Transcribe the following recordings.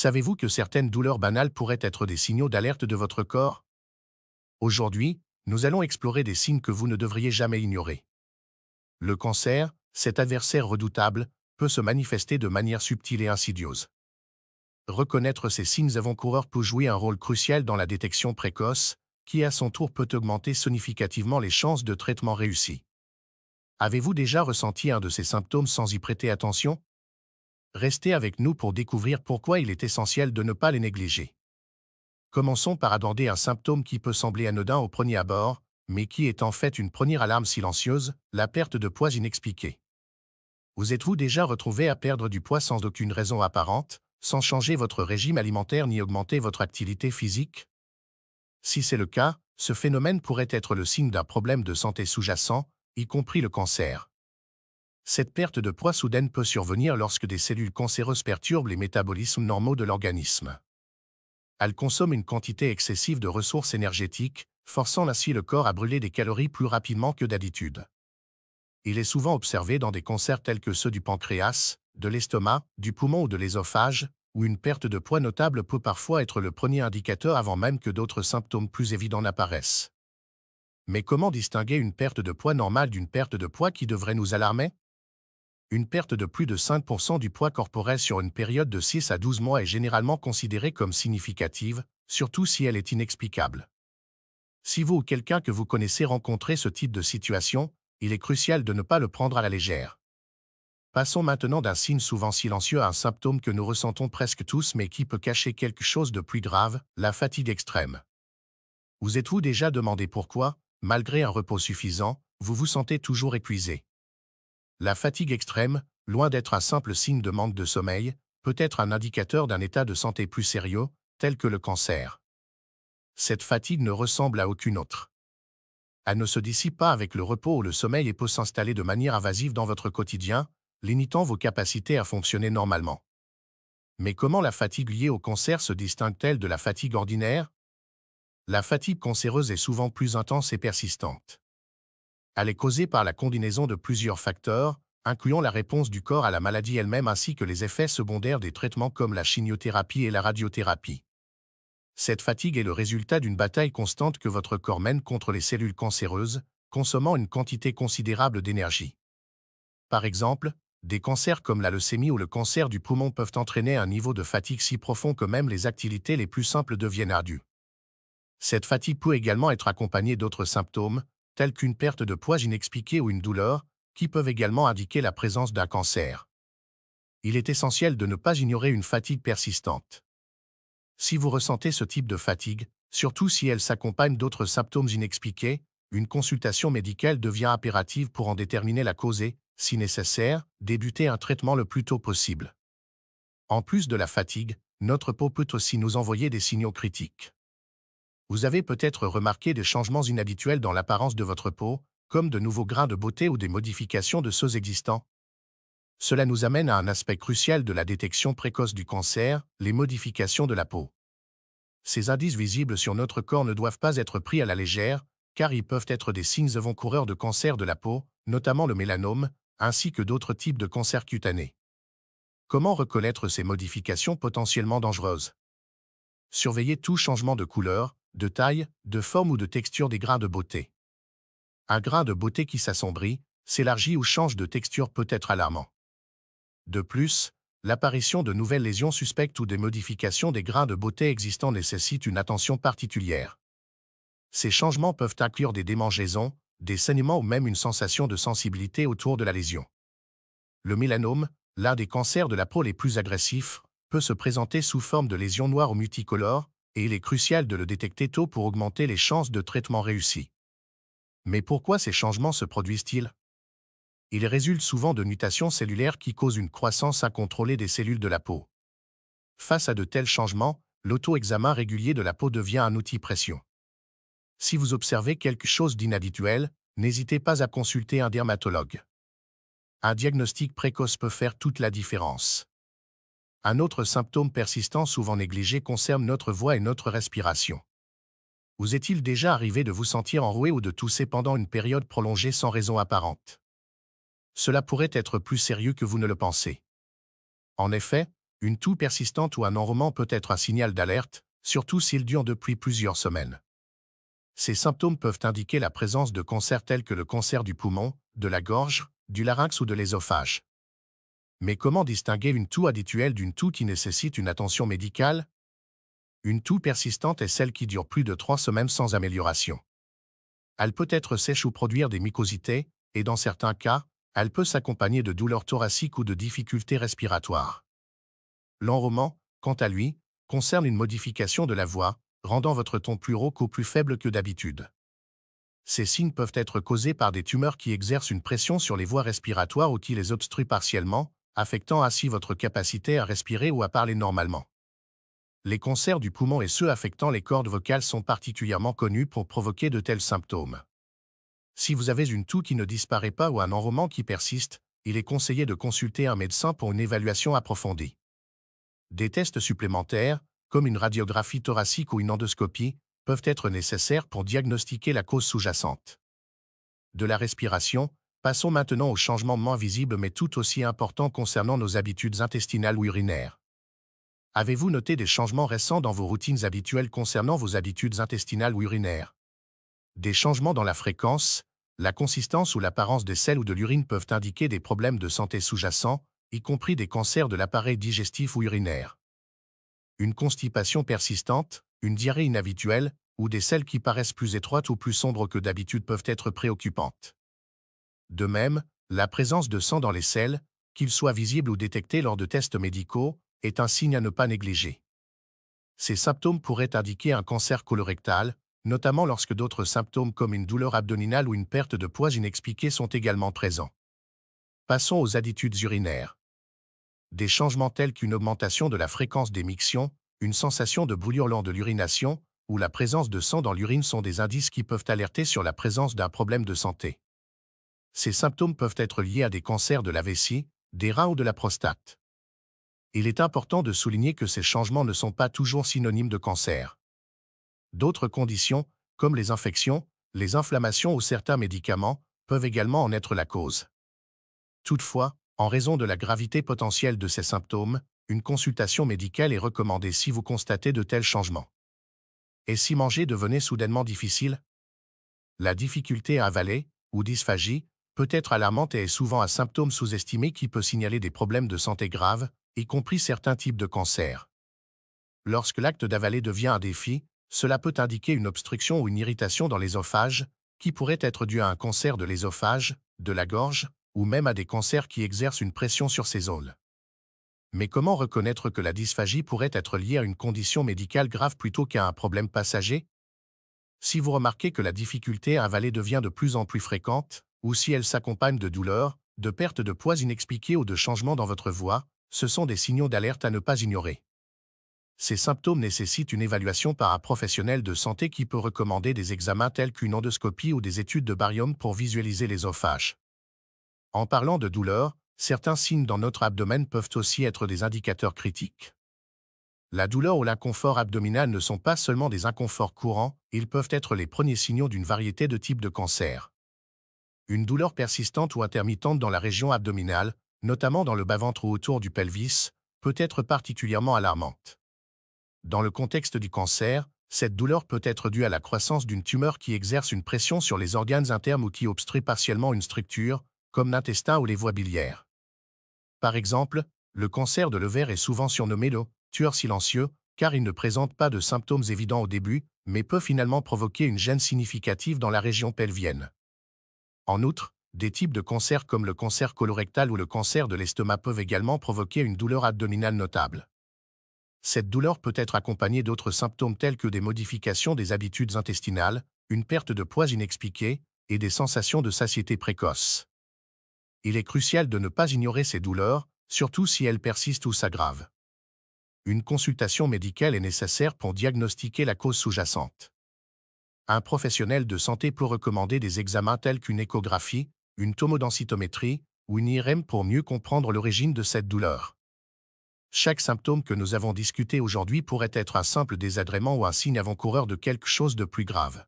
Savez-vous que certaines douleurs banales pourraient être des signaux d'alerte de votre corps Aujourd'hui, nous allons explorer des signes que vous ne devriez jamais ignorer. Le cancer, cet adversaire redoutable, peut se manifester de manière subtile et insidieuse. Reconnaître ces signes avant-coureurs peut jouer un rôle crucial dans la détection précoce, qui à son tour peut augmenter significativement les chances de traitement réussi. Avez-vous déjà ressenti un de ces symptômes sans y prêter attention restez avec nous pour découvrir pourquoi il est essentiel de ne pas les négliger. Commençons par aborder un symptôme qui peut sembler anodin au premier abord, mais qui est en fait une première alarme silencieuse, la perte de poids inexpliquée. Vous êtes-vous déjà retrouvé à perdre du poids sans aucune raison apparente, sans changer votre régime alimentaire ni augmenter votre activité physique Si c'est le cas, ce phénomène pourrait être le signe d'un problème de santé sous-jacent, y compris le cancer. Cette perte de poids soudaine peut survenir lorsque des cellules cancéreuses perturbent les métabolismes normaux de l'organisme. Elles consomment une quantité excessive de ressources énergétiques, forçant ainsi le corps à brûler des calories plus rapidement que d'habitude. Il est souvent observé dans des cancers tels que ceux du pancréas, de l'estomac, du poumon ou de l'ésophage, où une perte de poids notable peut parfois être le premier indicateur avant même que d'autres symptômes plus évidents n'apparaissent. Mais comment distinguer une perte de poids normale d'une perte de poids qui devrait nous alarmer une perte de plus de 5% du poids corporel sur une période de 6 à 12 mois est généralement considérée comme significative, surtout si elle est inexplicable. Si vous ou quelqu'un que vous connaissez rencontrez ce type de situation, il est crucial de ne pas le prendre à la légère. Passons maintenant d'un signe souvent silencieux à un symptôme que nous ressentons presque tous mais qui peut cacher quelque chose de plus grave, la fatigue extrême. Vous êtes-vous déjà demandé pourquoi, malgré un repos suffisant, vous vous sentez toujours épuisé la fatigue extrême, loin d'être un simple signe de manque de sommeil, peut être un indicateur d'un état de santé plus sérieux, tel que le cancer. Cette fatigue ne ressemble à aucune autre. Elle ne se dissipe pas avec le repos ou le sommeil et peut s'installer de manière invasive dans votre quotidien, limitant vos capacités à fonctionner normalement. Mais comment la fatigue liée au cancer se distingue-t-elle de la fatigue ordinaire La fatigue cancéreuse est souvent plus intense et persistante elle est causée par la combinaison de plusieurs facteurs, incluant la réponse du corps à la maladie elle-même ainsi que les effets secondaires des traitements comme la chimiothérapie et la radiothérapie. Cette fatigue est le résultat d'une bataille constante que votre corps mène contre les cellules cancéreuses, consommant une quantité considérable d'énergie. Par exemple, des cancers comme la leucémie ou le cancer du poumon peuvent entraîner un niveau de fatigue si profond que même les activités les plus simples deviennent ardues. Cette fatigue peut également être accompagnée d'autres symptômes, telles qu'une perte de poids inexpliquée ou une douleur, qui peuvent également indiquer la présence d'un cancer. Il est essentiel de ne pas ignorer une fatigue persistante. Si vous ressentez ce type de fatigue, surtout si elle s'accompagne d'autres symptômes inexpliqués, une consultation médicale devient impérative pour en déterminer la cause et, si nécessaire, débuter un traitement le plus tôt possible. En plus de la fatigue, notre peau peut aussi nous envoyer des signaux critiques. Vous avez peut-être remarqué des changements inhabituels dans l'apparence de votre peau, comme de nouveaux grains de beauté ou des modifications de ceux existants. Cela nous amène à un aspect crucial de la détection précoce du cancer, les modifications de la peau. Ces indices visibles sur notre corps ne doivent pas être pris à la légère, car ils peuvent être des signes avant-coureurs de cancer de la peau, notamment le mélanome, ainsi que d'autres types de cancers cutanés. Comment reconnaître ces modifications potentiellement dangereuses Surveillez tout changement de couleur, de taille, de forme ou de texture des grains de beauté. Un grain de beauté qui s'assombrit, s'élargit ou change de texture peut être alarmant. De plus, l'apparition de nouvelles lésions suspectes ou des modifications des grains de beauté existants nécessite une attention particulière. Ces changements peuvent inclure des démangeaisons, des saignements ou même une sensation de sensibilité autour de la lésion. Le mélanome, l'un des cancers de la peau les plus agressifs, peut se présenter sous forme de lésions noires ou multicolores, et il est crucial de le détecter tôt pour augmenter les chances de traitement réussi. Mais pourquoi ces changements se produisent-ils Ils résultent souvent de mutations cellulaires qui causent une croissance incontrôlée des cellules de la peau. Face à de tels changements, l'auto-examen régulier de la peau devient un outil pression. Si vous observez quelque chose d'inhabituel, n'hésitez pas à consulter un dermatologue. Un diagnostic précoce peut faire toute la différence. Un autre symptôme persistant souvent négligé concerne notre voix et notre respiration. Vous est-il déjà arrivé de vous sentir enroué ou de tousser pendant une période prolongée sans raison apparente Cela pourrait être plus sérieux que vous ne le pensez. En effet, une toux persistante ou un enrouement peut être un signal d'alerte, surtout s'il dure depuis plusieurs semaines. Ces symptômes peuvent indiquer la présence de cancers tels que le cancer du poumon, de la gorge, du larynx ou de l'ésophage. Mais comment distinguer une toux habituelle d'une toux qui nécessite une attention médicale Une toux persistante est celle qui dure plus de trois semaines sans amélioration. Elle peut être sèche ou produire des mycosités, et dans certains cas, elle peut s'accompagner de douleurs thoraciques ou de difficultés respiratoires. L'enrôlement, quant à lui, concerne une modification de la voix, rendant votre ton plus rauque ou plus faible que d'habitude. Ces signes peuvent être causés par des tumeurs qui exercent une pression sur les voies respiratoires ou qui les obstruent partiellement, affectant ainsi votre capacité à respirer ou à parler normalement. Les cancers du poumon et ceux affectant les cordes vocales sont particulièrement connus pour provoquer de tels symptômes. Si vous avez une toux qui ne disparaît pas ou un enrouement qui persiste, il est conseillé de consulter un médecin pour une évaluation approfondie. Des tests supplémentaires, comme une radiographie thoracique ou une endoscopie, peuvent être nécessaires pour diagnostiquer la cause sous-jacente. De la respiration, Passons maintenant aux changements moins visibles mais tout aussi importants concernant nos habitudes intestinales ou urinaires. Avez-vous noté des changements récents dans vos routines habituelles concernant vos habitudes intestinales ou urinaires Des changements dans la fréquence, la consistance ou l'apparence des selles ou de l'urine peuvent indiquer des problèmes de santé sous-jacents, y compris des cancers de l'appareil digestif ou urinaire. Une constipation persistante, une diarrhée inhabituelle, ou des selles qui paraissent plus étroites ou plus sombres que d'habitude peuvent être préoccupantes. De même, la présence de sang dans les selles, qu'il soit visible ou détecté lors de tests médicaux, est un signe à ne pas négliger. Ces symptômes pourraient indiquer un cancer colorectal, notamment lorsque d'autres symptômes comme une douleur abdominale ou une perte de poids inexpliquée sont également présents. Passons aux attitudes urinaires. Des changements tels qu'une augmentation de la fréquence des mictions, une sensation de brûlure lors de l'urination ou la présence de sang dans l'urine sont des indices qui peuvent alerter sur la présence d'un problème de santé. Ces symptômes peuvent être liés à des cancers de la vessie, des reins ou de la prostate. Il est important de souligner que ces changements ne sont pas toujours synonymes de cancer. D'autres conditions, comme les infections, les inflammations ou certains médicaments, peuvent également en être la cause. Toutefois, en raison de la gravité potentielle de ces symptômes, une consultation médicale est recommandée si vous constatez de tels changements. Et si manger devenait soudainement difficile La difficulté à avaler, ou dysphagie, peut être alarmante et est souvent un symptôme sous-estimé qui peut signaler des problèmes de santé graves, y compris certains types de cancers. Lorsque l'acte d'avaler devient un défi, cela peut indiquer une obstruction ou une irritation dans l'ésophage, qui pourrait être due à un cancer de l'ésophage, de la gorge, ou même à des cancers qui exercent une pression sur ces zones. Mais comment reconnaître que la dysphagie pourrait être liée à une condition médicale grave plutôt qu'à un problème passager Si vous remarquez que la difficulté à avaler devient de plus en plus fréquente, ou si elles s'accompagnent de douleurs, de pertes de poids inexpliquées ou de changements dans votre voix, ce sont des signaux d'alerte à ne pas ignorer. Ces symptômes nécessitent une évaluation par un professionnel de santé qui peut recommander des examens tels qu'une endoscopie ou des études de barium pour visualiser l'ésophage. En parlant de douleur, certains signes dans notre abdomen peuvent aussi être des indicateurs critiques. La douleur ou l'inconfort abdominal ne sont pas seulement des inconforts courants, ils peuvent être les premiers signaux d'une variété de types de cancers une douleur persistante ou intermittente dans la région abdominale, notamment dans le bas-ventre ou autour du pelvis, peut être particulièrement alarmante. Dans le contexte du cancer, cette douleur peut être due à la croissance d'une tumeur qui exerce une pression sur les organes internes ou qui obstrue partiellement une structure, comme l'intestin ou les voies biliaires. Par exemple, le cancer de l'ovaire est souvent surnommé le tueur silencieux, car il ne présente pas de symptômes évidents au début, mais peut finalement provoquer une gêne significative dans la région pelvienne. En outre, des types de cancers comme le cancer colorectal ou le cancer de l'estomac peuvent également provoquer une douleur abdominale notable. Cette douleur peut être accompagnée d'autres symptômes tels que des modifications des habitudes intestinales, une perte de poids inexpliquée et des sensations de satiété précoce. Il est crucial de ne pas ignorer ces douleurs, surtout si elles persistent ou s'aggravent. Une consultation médicale est nécessaire pour diagnostiquer la cause sous-jacente un professionnel de santé peut recommander des examens tels qu'une échographie, une tomodensitométrie ou une IRM e pour mieux comprendre l'origine de cette douleur. Chaque symptôme que nous avons discuté aujourd'hui pourrait être un simple désagrément ou un signe avant-coureur de quelque chose de plus grave.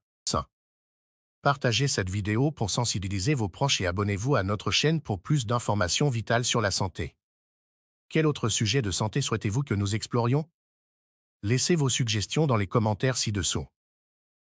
Partagez cette vidéo pour sensibiliser vos proches et abonnez-vous à notre chaîne pour plus d'informations vitales sur la santé. Quel autre sujet de santé souhaitez-vous que nous explorions Laissez vos suggestions dans les commentaires ci-dessous.